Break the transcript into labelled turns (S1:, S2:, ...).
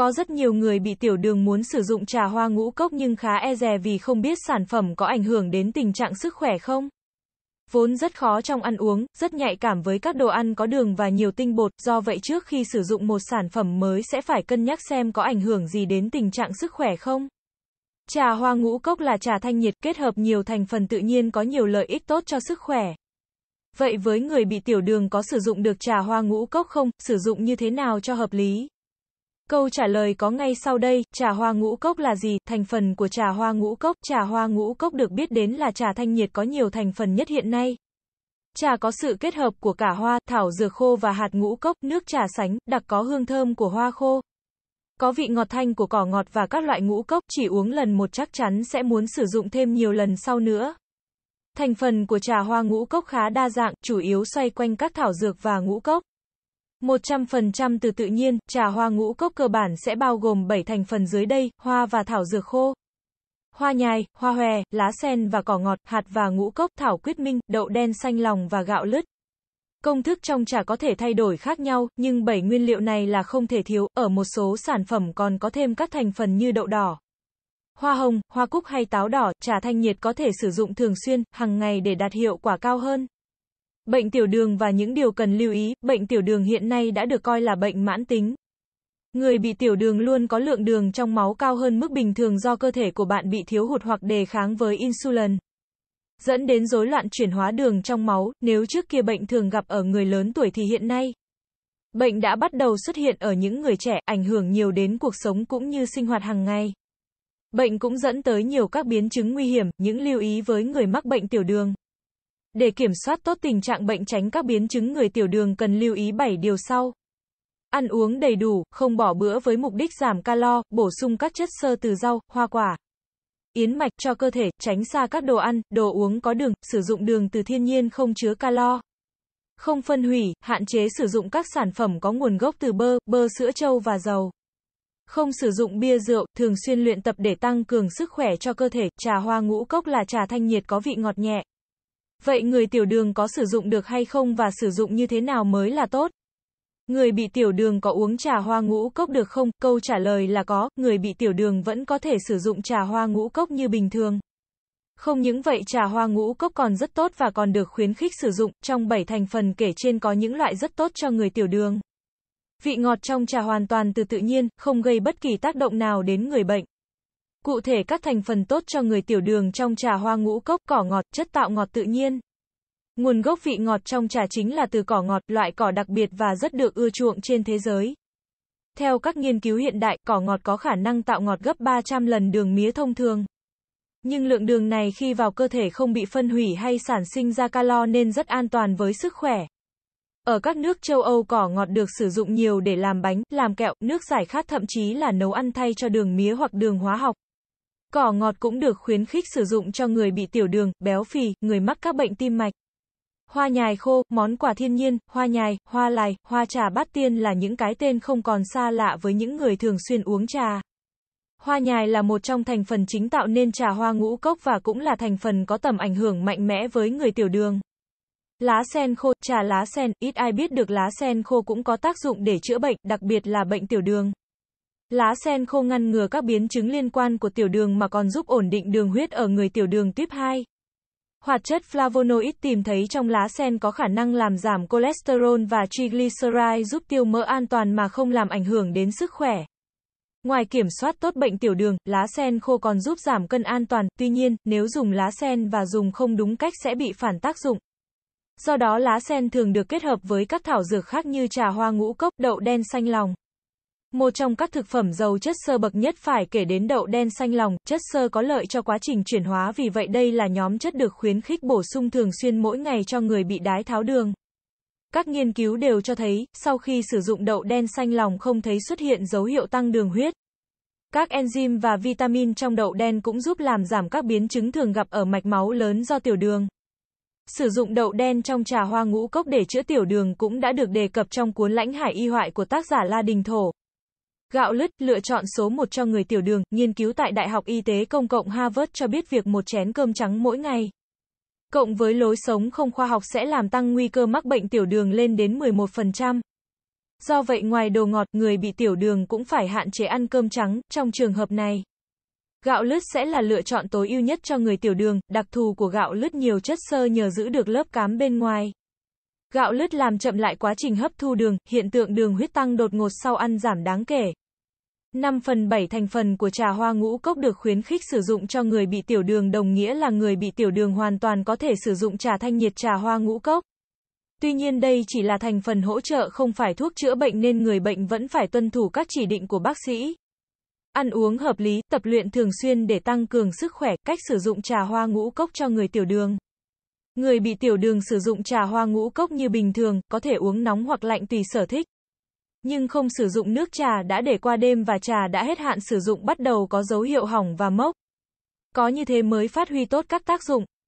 S1: Có rất nhiều người bị tiểu đường muốn sử dụng trà hoa ngũ cốc nhưng khá e dè vì không biết sản phẩm có ảnh hưởng đến tình trạng sức khỏe không. Vốn rất khó trong ăn uống, rất nhạy cảm với các đồ ăn có đường và nhiều tinh bột, do vậy trước khi sử dụng một sản phẩm mới sẽ phải cân nhắc xem có ảnh hưởng gì đến tình trạng sức khỏe không. Trà hoa ngũ cốc là trà thanh nhiệt kết hợp nhiều thành phần tự nhiên có nhiều lợi ích tốt cho sức khỏe. Vậy với người bị tiểu đường có sử dụng được trà hoa ngũ cốc không, sử dụng như thế nào cho hợp lý? Câu trả lời có ngay sau đây, trà hoa ngũ cốc là gì? Thành phần của trà hoa ngũ cốc, trà hoa ngũ cốc được biết đến là trà thanh nhiệt có nhiều thành phần nhất hiện nay. Trà có sự kết hợp của cả hoa, thảo dược khô và hạt ngũ cốc, nước trà sánh, đặc có hương thơm của hoa khô. Có vị ngọt thanh của cỏ ngọt và các loại ngũ cốc, chỉ uống lần một chắc chắn sẽ muốn sử dụng thêm nhiều lần sau nữa. Thành phần của trà hoa ngũ cốc khá đa dạng, chủ yếu xoay quanh các thảo dược và ngũ cốc. 100% từ tự nhiên, trà hoa ngũ cốc cơ bản sẽ bao gồm 7 thành phần dưới đây, hoa và thảo dược khô. Hoa nhài, hoa hòe, lá sen và cỏ ngọt, hạt và ngũ cốc, thảo quyết minh, đậu đen xanh lòng và gạo lứt. Công thức trong trà có thể thay đổi khác nhau, nhưng 7 nguyên liệu này là không thể thiếu, ở một số sản phẩm còn có thêm các thành phần như đậu đỏ. Hoa hồng, hoa cúc hay táo đỏ, trà thanh nhiệt có thể sử dụng thường xuyên, hàng ngày để đạt hiệu quả cao hơn. Bệnh tiểu đường và những điều cần lưu ý, bệnh tiểu đường hiện nay đã được coi là bệnh mãn tính. Người bị tiểu đường luôn có lượng đường trong máu cao hơn mức bình thường do cơ thể của bạn bị thiếu hụt hoặc đề kháng với insulin, dẫn đến rối loạn chuyển hóa đường trong máu, nếu trước kia bệnh thường gặp ở người lớn tuổi thì hiện nay bệnh đã bắt đầu xuất hiện ở những người trẻ, ảnh hưởng nhiều đến cuộc sống cũng như sinh hoạt hàng ngày. Bệnh cũng dẫn tới nhiều các biến chứng nguy hiểm, những lưu ý với người mắc bệnh tiểu đường. Để kiểm soát tốt tình trạng bệnh tránh các biến chứng người tiểu đường cần lưu ý 7 điều sau. Ăn uống đầy đủ, không bỏ bữa với mục đích giảm calo, bổ sung các chất xơ từ rau, hoa quả. Yến mạch cho cơ thể, tránh xa các đồ ăn, đồ uống có đường, sử dụng đường từ thiên nhiên không chứa calo. Không phân hủy, hạn chế sử dụng các sản phẩm có nguồn gốc từ bơ, bơ sữa trâu và dầu. Không sử dụng bia rượu, thường xuyên luyện tập để tăng cường sức khỏe cho cơ thể, trà hoa ngũ cốc là trà thanh nhiệt có vị ngọt nhẹ, Vậy người tiểu đường có sử dụng được hay không và sử dụng như thế nào mới là tốt? Người bị tiểu đường có uống trà hoa ngũ cốc được không? Câu trả lời là có, người bị tiểu đường vẫn có thể sử dụng trà hoa ngũ cốc như bình thường. Không những vậy trà hoa ngũ cốc còn rất tốt và còn được khuyến khích sử dụng, trong 7 thành phần kể trên có những loại rất tốt cho người tiểu đường. Vị ngọt trong trà hoàn toàn từ tự nhiên, không gây bất kỳ tác động nào đến người bệnh. Cụ thể các thành phần tốt cho người tiểu đường trong trà hoa ngũ cốc cỏ ngọt, chất tạo ngọt tự nhiên. Nguồn gốc vị ngọt trong trà chính là từ cỏ ngọt, loại cỏ đặc biệt và rất được ưa chuộng trên thế giới. Theo các nghiên cứu hiện đại, cỏ ngọt có khả năng tạo ngọt gấp 300 lần đường mía thông thường. Nhưng lượng đường này khi vào cơ thể không bị phân hủy hay sản sinh ra calo nên rất an toàn với sức khỏe. Ở các nước châu Âu cỏ ngọt được sử dụng nhiều để làm bánh, làm kẹo, nước giải khát thậm chí là nấu ăn thay cho đường mía hoặc đường hóa học. Cỏ ngọt cũng được khuyến khích sử dụng cho người bị tiểu đường, béo phì, người mắc các bệnh tim mạch. Hoa nhài khô, món quà thiên nhiên, hoa nhài, hoa lài, hoa trà bát tiên là những cái tên không còn xa lạ với những người thường xuyên uống trà. Hoa nhài là một trong thành phần chính tạo nên trà hoa ngũ cốc và cũng là thành phần có tầm ảnh hưởng mạnh mẽ với người tiểu đường. Lá sen khô, trà lá sen, ít ai biết được lá sen khô cũng có tác dụng để chữa bệnh, đặc biệt là bệnh tiểu đường. Lá sen khô ngăn ngừa các biến chứng liên quan của tiểu đường mà còn giúp ổn định đường huyết ở người tiểu đường tuyếp 2. Hoạt chất flavonoid tìm thấy trong lá sen có khả năng làm giảm cholesterol và triglyceride giúp tiêu mỡ an toàn mà không làm ảnh hưởng đến sức khỏe. Ngoài kiểm soát tốt bệnh tiểu đường, lá sen khô còn giúp giảm cân an toàn, tuy nhiên, nếu dùng lá sen và dùng không đúng cách sẽ bị phản tác dụng. Do đó lá sen thường được kết hợp với các thảo dược khác như trà hoa ngũ cốc, đậu đen xanh lòng. Một trong các thực phẩm giàu chất xơ bậc nhất phải kể đến đậu đen xanh lòng, chất xơ có lợi cho quá trình chuyển hóa vì vậy đây là nhóm chất được khuyến khích bổ sung thường xuyên mỗi ngày cho người bị đái tháo đường. Các nghiên cứu đều cho thấy, sau khi sử dụng đậu đen xanh lòng không thấy xuất hiện dấu hiệu tăng đường huyết. Các enzyme và vitamin trong đậu đen cũng giúp làm giảm các biến chứng thường gặp ở mạch máu lớn do tiểu đường. Sử dụng đậu đen trong trà hoa ngũ cốc để chữa tiểu đường cũng đã được đề cập trong cuốn Lãnh Hải Y Hoại của tác giả La Đình Thổ. Gạo lứt, lựa chọn số 1 cho người tiểu đường, nghiên cứu tại Đại học Y tế Công cộng Harvard cho biết việc một chén cơm trắng mỗi ngày. Cộng với lối sống không khoa học sẽ làm tăng nguy cơ mắc bệnh tiểu đường lên đến 11%. Do vậy ngoài đồ ngọt, người bị tiểu đường cũng phải hạn chế ăn cơm trắng, trong trường hợp này. Gạo lứt sẽ là lựa chọn tối ưu nhất cho người tiểu đường, đặc thù của gạo lứt nhiều chất xơ nhờ giữ được lớp cám bên ngoài. Gạo lứt làm chậm lại quá trình hấp thu đường, hiện tượng đường huyết tăng đột ngột sau ăn giảm đáng kể. 5 phần 7 thành phần của trà hoa ngũ cốc được khuyến khích sử dụng cho người bị tiểu đường đồng nghĩa là người bị tiểu đường hoàn toàn có thể sử dụng trà thanh nhiệt trà hoa ngũ cốc. Tuy nhiên đây chỉ là thành phần hỗ trợ không phải thuốc chữa bệnh nên người bệnh vẫn phải tuân thủ các chỉ định của bác sĩ. Ăn uống hợp lý, tập luyện thường xuyên để tăng cường sức khỏe, cách sử dụng trà hoa ngũ cốc cho người tiểu đường. Người bị tiểu đường sử dụng trà hoa ngũ cốc như bình thường, có thể uống nóng hoặc lạnh tùy sở thích nhưng không sử dụng nước trà đã để qua đêm và trà đã hết hạn sử dụng bắt đầu có dấu hiệu hỏng và mốc. Có như thế mới phát huy tốt các tác dụng.